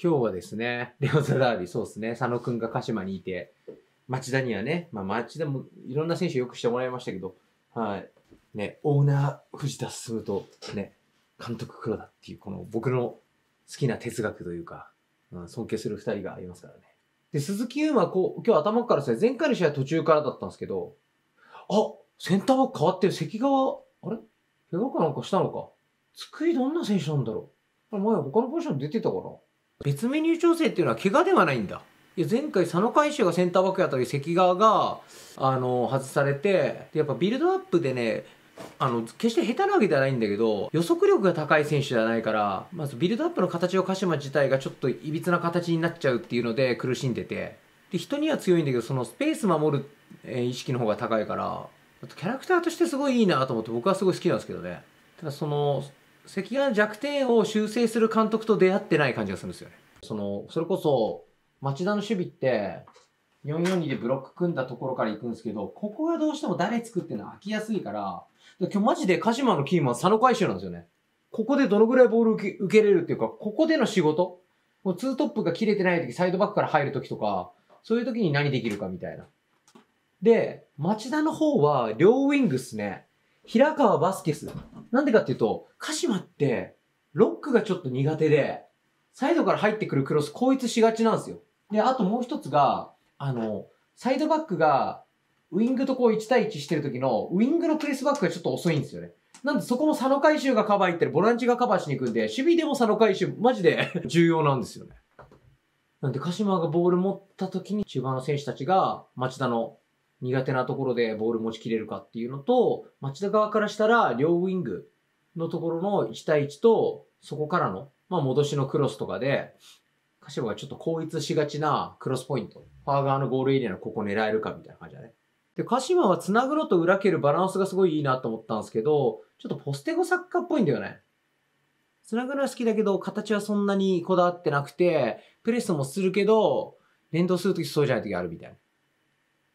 今日はですね、レオザダービー、そうですね、佐野くんが鹿島にいて、町田にはね、まあ町田もいろんな選手よくしてもらいましたけど、はい。ね、オーナー藤田進と、ね、監督黒田っていう、この僕の好きな哲学というか、うん、尊敬する二人がいますからね。で、鈴木優馬、こう、今日頭からですね、前回の試合途中からだったんですけど、あセンターバック変わってる関川、あれ怪我かなんかしたのか。津久井どんな選手なんだろう前他のポジション出てたかな別メニュー調整っていうのは怪我ではないんだいや前回佐野海舟がセンターバックやった時関川があの外されてやっぱビルドアップでねあの決して下手なわけではないんだけど予測力が高い選手ではないからまずビルドアップの形を鹿島自体がちょっといびつな形になっちゃうっていうので苦しんでてで人には強いんだけどそのスペース守る、え意識の方が高いからキャラクターとしてすごいいいなと思って僕はすごい好きなんですけどねただその関ヶの弱点を修正する監督と出会ってない感じがするんですよね。その、それこそ、町田の守備って、442でブロック組んだところから行くんですけど、ここがどうしても誰作ってんの飽きやすいから、今日マジで鹿島のキーマン佐野回収なんですよね。ここでどのぐらいボール受け受けれるっていうか、ここでの仕事もうツートップが切れてない時、サイドバックから入る時とか、そういう時に何できるかみたいな。で、町田の方は両ウィングっすね。平川バスケス。なんでかっていうと、鹿島って、ロックがちょっと苦手で、サイドから入ってくるクロス、攻つしがちなんですよ。で、あともう一つが、あの、サイドバックが、ウィングとこう1対1してる時の、ウィングのプレスバックがちょっと遅いんですよね。なんでそこも佐野回収がカバー行ってる、ボランチがカバーしに行くんで、守備でも佐野回収、マジで 重要なんですよね。なんで、鹿島がボール持った時に、中盤の選手たちが、町田の苦手なところでボール持ちきれるかっていうのと、町田側からしたら両ウィングのところの1対1と、そこからの、まあ、戻しのクロスとかで、柏がちょっと効率しがちなクロスポイント。ファー側のゴールエリアのここ狙えるかみたいな感じだね。で、鹿島は繋ぐのと裏蹴るバランスがすごいいいなと思ったんですけど、ちょっとポステゴサッカーっぽいんだよね。繋ぐのは好きだけど、形はそんなにこだわってなくて、プレスもするけど、連動するときそうじゃないときあるみたいな。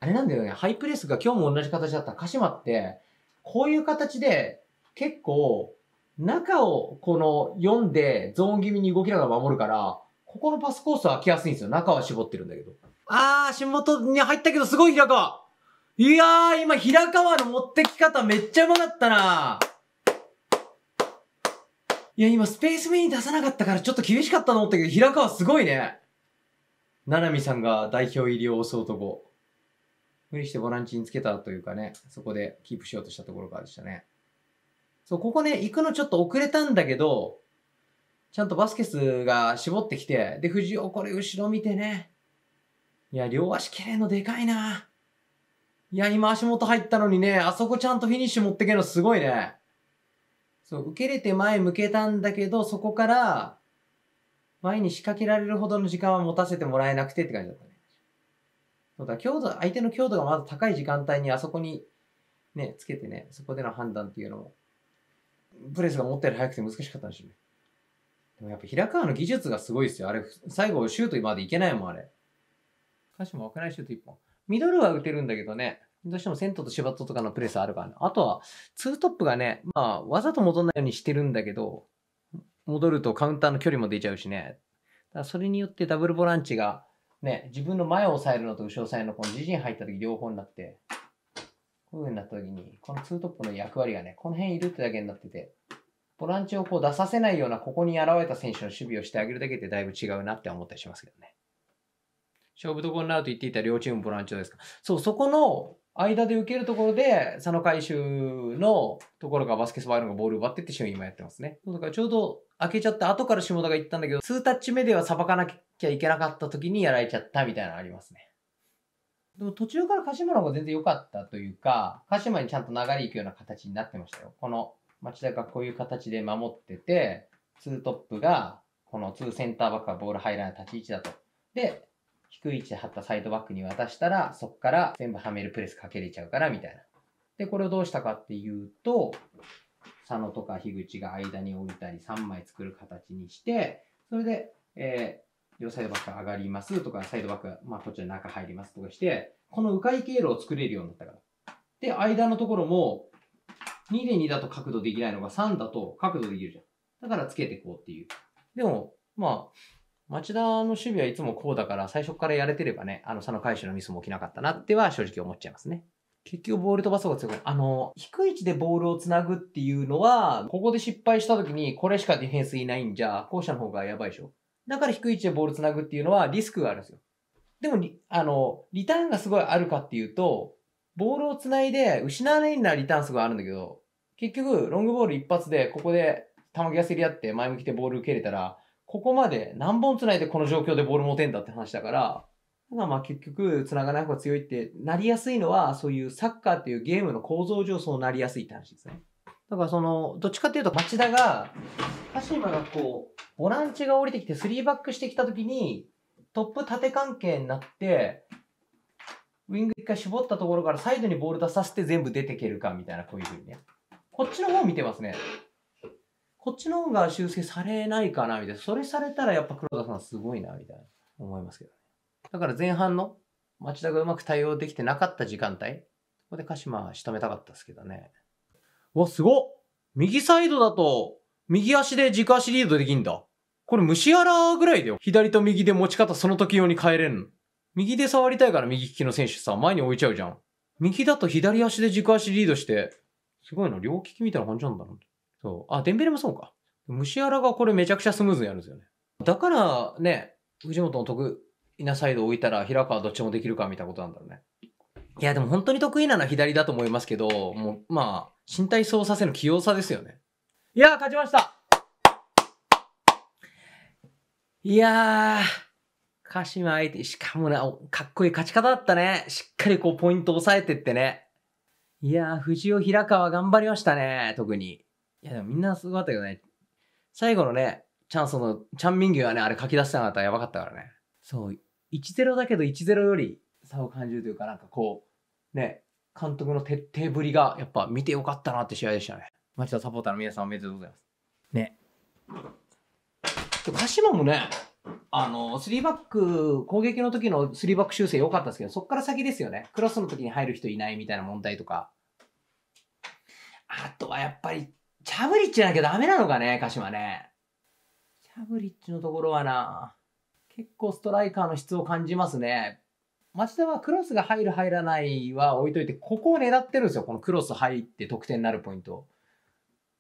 あれなんだよね、ハイプレスが今日も同じ形だった鹿島って、こういう形で結構中をこの読んでゾーン気味に動きながら守るから、ここのパスコースは開きやすいんですよ。中は絞ってるんだけど。あー、足元に入ったけどすごい平川いやー、今平川の持ってき方めっちゃうまかったないや、今スペース目に出さなかったからちょっと厳しかったと思ったけど、平川すごいね。ななみさんが代表入りを押す男。無理してボランチにつけたというかね、そこでキープしようとしたところからでしたね。そう、ここね、行くのちょっと遅れたんだけど、ちゃんとバスケスが絞ってきて、で、藤尾これ後ろ見てね。いや、両足綺麗のでかいな。いや、今足元入ったのにね、あそこちゃんとフィニッシュ持ってけのすごいね。そう、受けれて前向けたんだけど、そこから、前に仕掛けられるほどの時間は持たせてもらえなくてって感じだったね。そうだ、強度、相手の強度がまず高い時間帯にあそこにね、つけてね、そこでの判断っていうのも、プレスが持ったより速くて難しかったんでしょうね。でもやっぱ平川の技術がすごいですよ。あれ、最後シュートまでいけないもん、あれ。歌詞もかないシュート1本。ミドルは打てるんだけどね、どうしてもセントとシバットとかのプレスあるからね。あとは、ツートップがね、まあ、わざと戻らないようにしてるんだけど、戻るとカウンターの距離も出ちゃうしね。だそれによってダブルボランチがね、自分の前を押さえるのと後ろ押さえるの、この自陣入った時両方になって、こういう風になった時に、このツートップの役割がね、この辺いるってだけになってて、ボランチをこう出させないような、ここに現れた選手の守備をしてあげるだけでだいぶ違うなって思ったりしますけどね。勝負どころになると言っていた両チームボランチですか。そう、そこの間で受けるところで、佐野回収のところがバスケスワイロドがボールを奪ってってシーン今やってますね。だからちょうど開けちゃって、後から下田が行ったんだけど、2タッチ目ではさばかなきゃいけなかった時にやられちゃったみたいなのありますね。でも途中から鹿島の方が全然良かったというか、鹿島にちゃんと流れ行くような形になってましたよ。この町田がこういう形で守ってて、2トップが、この2センターバックがボール入らない立ち位置だと。で、低い位置で張ったサイドバックに渡したら、そこから全部はめるプレスかけれちゃうから、みたいな。で、これをどうしたかっていうと、佐野とか樋口が間に置いたり3枚作る形にしてそれで、えー、両サイドバックが上がりますとかサイドバックまあ、途中で中入りますとかしてこの迂回経路を作れるようになったからで間のところも2で2だと角度できないのが3だと角度できるじゃんだからつけてこうっていうでもまあ町田の守備はいつもこうだから最初からやれてればねあの佐野回収のミスも起きなかったなっては正直思っちゃいますね。結局ボール飛ばそうが強い。あの、低い位置でボールを繋ぐっていうのは、ここで失敗した時にこれしかディフェンスいないんじゃ、後者の方がやばいでしょ。だから低い位置でボール繋ぐっていうのはリスクがあるんですよ。でも、あの、リターンがすごいあるかっていうと、ボールを繋いで失わないなリターンすごいあるんだけど、結局、ロングボール一発でここで球際競り合って前向きでボール受けれたら、ここまで何本繋いでこの状況でボール持てんだって話だから、がまあ結局繋がない方が強いってなりやすいのはそういうサッカーっていうゲームの構造上そうなりやすいって話ですね。だからそのどっちかっていうと町田が鹿島がこうボランチが降りてきて3バックしてきた時にトップ縦関係になってウィング一回絞ったところからサイドにボール出させて全部出てけるかみたいなこういうふうにねこっちの方見てますねこっちの方が修正されないかなみたいなそれされたらやっぱ黒田さんすごいなみたいな思いますけどねだから前半の町田がうまく対応できてなかった時間帯、ここで鹿島仕留めたかったですけどね。うわ、すごっ右サイドだと、右足で軸足リードできんだ。これ虫原ぐらいだよ。左と右で持ち方その時用に変えれんの。右で触りたいから右利きの選手さ、前に置いちゃうじゃん。右だと左足で軸足リードして、すごいな、両利きみたいな感じなんだう。そう。あ、デンベレもそうか。虫原がこれめちゃくちゃスムーズにやるんですよね。だからね、藤本の得イナサイド置いたら平川どっちもできるかみたいなことなんだろうね。いや、でも本当に得意なのは左だと思いますけど、もう、まあ、身体操作性の器用さですよね。いや勝ちましたいやー、鹿島相手、しかもね、かっこいい勝ち方だったね。しっかりこう、ポイント押さえてってね。いやー、藤尾平川頑張りましたね、特に。いや、でもみんなすごかったけどね、最後のね、チャンスの、チャンミンギュはね、あれ書き出せなかったらやばかったからね。そう、1-0だけど1-0より差を感じるというか、なんかこう、ね、監督の徹底ぶりが、やっぱ見てよかったなって試合でしたね。町田サポーターの皆さんおめでとうございます。ね。鹿島もね、あの、3バック、攻撃の時の3バック修正良かったですけど、そこから先ですよね。クロスの時に入る人いないみたいな問題とか。あとはやっぱり、チャブリッチなきゃダメなのかね、鹿島ね。チャブリッチのところはな、結構ストライカーの質を感じますね。町田はクロスが入る入らないは置いといて、ここを狙ってるんですよ。このクロス入って得点になるポイント。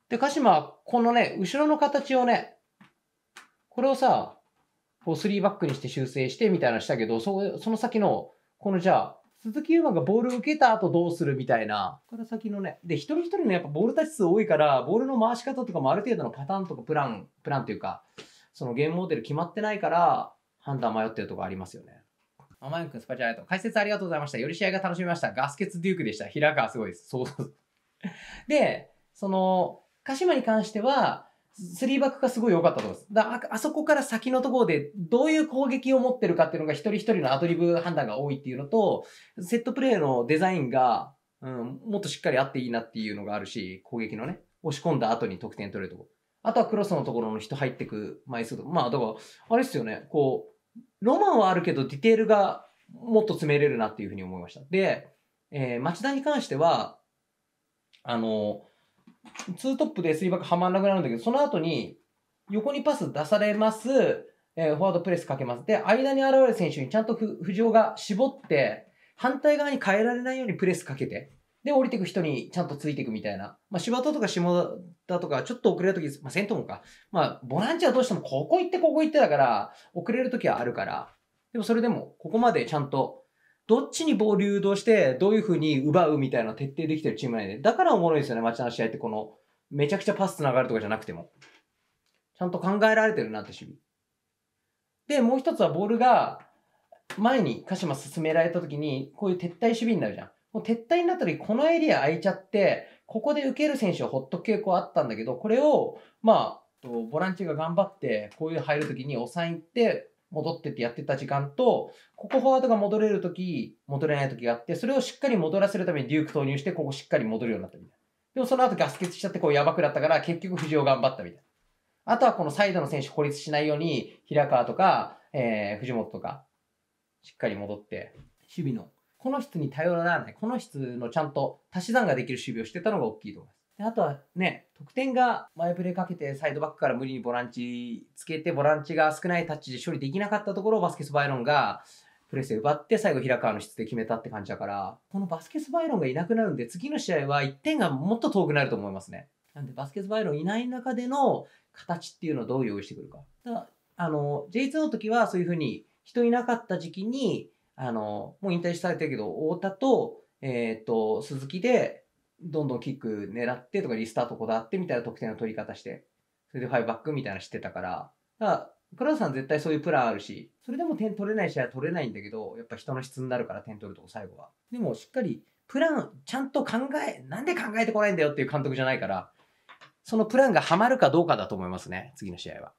で、鹿島はこのね、後ろの形をね、これをさ、こう3バックにして修正してみたいなしたけど、そその先の、このじゃあ、鈴木優馬がボールを受けた後どうするみたいな、こから先のね、で、一人一人のやっぱボールタッチ数多いから、ボールの回し方とかもある程度のパターンとかプラン、プランというか、そのゲームモデル決まってないから、判断迷ってるとこありますよね。あまゆくん、スパチャライト。と解説ありがとうございました。より試合が楽しみました。ガスケツデュークでした。平川すごいです。そうそう。で、その、鹿島に関しては、スリーバックがすごい良かったと思います。だあそこから先のところでどういう攻撃を持ってるかっていうのが一人一人のアドリブ判断が多いっていうのと、セットプレーのデザインが、うん、もっとしっかりあっていいなっていうのがあるし、攻撃のね、押し込んだ後に得点取れるとこ。あとはクロスのところの人入ってく枚数とか、まあだから、あれですよね、こう、ロマンはあるけど、ディテールがもっと詰めれるなっていうふうに思いました。で、えー、町田に関しては、あの、ツートップで水バックはまんなくなるんだけど、その後に、横にパス出されます、えー、フォワードプレスかけます。で、間に現れる選手にちゃんと浮上が絞って、反対側に変えられないようにプレスかけて、で、降りてく人にちゃんとついていくみたいな。まあ、柴田とか下田とか、ちょっと遅れるとき、まあ、先頭もか。まあ、ボランチはどうしてもここ行ってここ行ってだから、遅れるときはあるから。でもそれでも、ここまでちゃんと、どっちにボール誘導して、どういう風に奪うみたいな徹底できてるチーム内で。だからおもろいですよね、町の試合って、この、めちゃくちゃパス繋がるとかじゃなくても。ちゃんと考えられてるなって守備。で、もう一つはボールが、前に鹿島進められたときに、こういう撤退守備になるじゃん。もう撤退になった時、このエリア空いちゃって、ここで受ける選手をほっとく傾向あったんだけど、これを、まあ、ボランチが頑張って、こういう入る時に抑え行って、戻ってってやってた時間と、ここフォワードが戻れる時、戻れない時があって、それをしっかり戻らせるためにデューク投入して、ここしっかり戻るようになったみたいな。でもその後ガス欠しちゃってこうやばくなったから、結局藤尾頑張ったみたいな。あとはこのサイドの選手孤立しないように、平川とか、えー、藤本とか、しっかり戻って、守備のこの人に頼らない、この人のちゃんと足し算ができる守備をしてたのが大きいと思います。であとはね、得点が前触レかけてサイドバックから無理にボランチつけて、ボランチが少ないタッチで処理できなかったところをバスケス・バイロンがプレスで奪って、最後平川の質で決めたって感じだから、このバスケス・バイロンがいなくなるんで、次の試合は1点がもっと遠くなると思いますね。なんでバスケス・バイロンいない中での形っていうのをどう用意してくるか。だあの、J2 の時はそういうふうに人いなかった時期に、あの、もう引退されてるけど、太田と、えっ、ー、と、鈴木で、どんどんキック狙ってとか、リスタートこだわってみたいな得点の取り方して、それでファイバックみたいなしてたから、だから、クラウさん絶対そういうプランあるし、それでも点取れない試合は取れないんだけど、やっぱ人の質になるから点取るとこ最後は。でもしっかり、プラン、ちゃんと考え、なんで考えてこないんだよっていう監督じゃないから、そのプランがハマるかどうかだと思いますね、次の試合は。